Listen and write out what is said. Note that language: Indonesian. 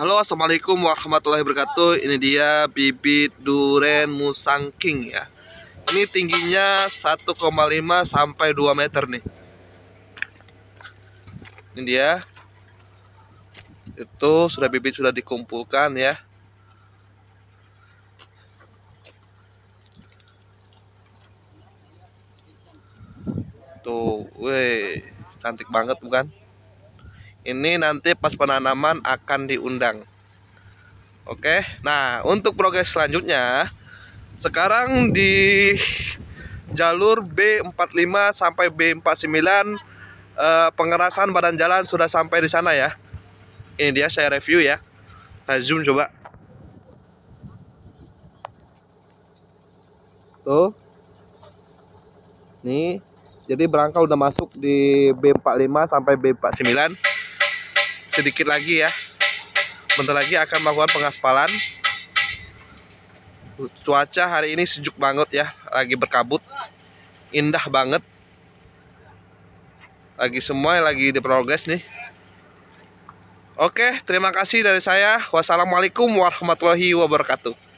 Halo assalamualaikum warahmatullahi wabarakatuh Ini dia bibit duren musang king ya Ini tingginya 1,5 sampai 2 meter nih Ini dia Itu sudah bibit sudah dikumpulkan ya Tuh, weh, cantik banget bukan? Ini nanti pas penanaman akan diundang. Oke. Nah, untuk progres selanjutnya sekarang di jalur B45 sampai B49 eh, pengerasan badan jalan sudah sampai di sana ya. Ini dia saya review ya. Saya nah, zoom coba. Tuh. Nih. Jadi berangka udah masuk di B45 sampai B49 sedikit lagi ya bentar lagi akan melakukan pengaspalan cuaca hari ini sejuk banget ya lagi berkabut indah banget lagi semua lagi di progres nih oke terima kasih dari saya wassalamualaikum warahmatullahi wabarakatuh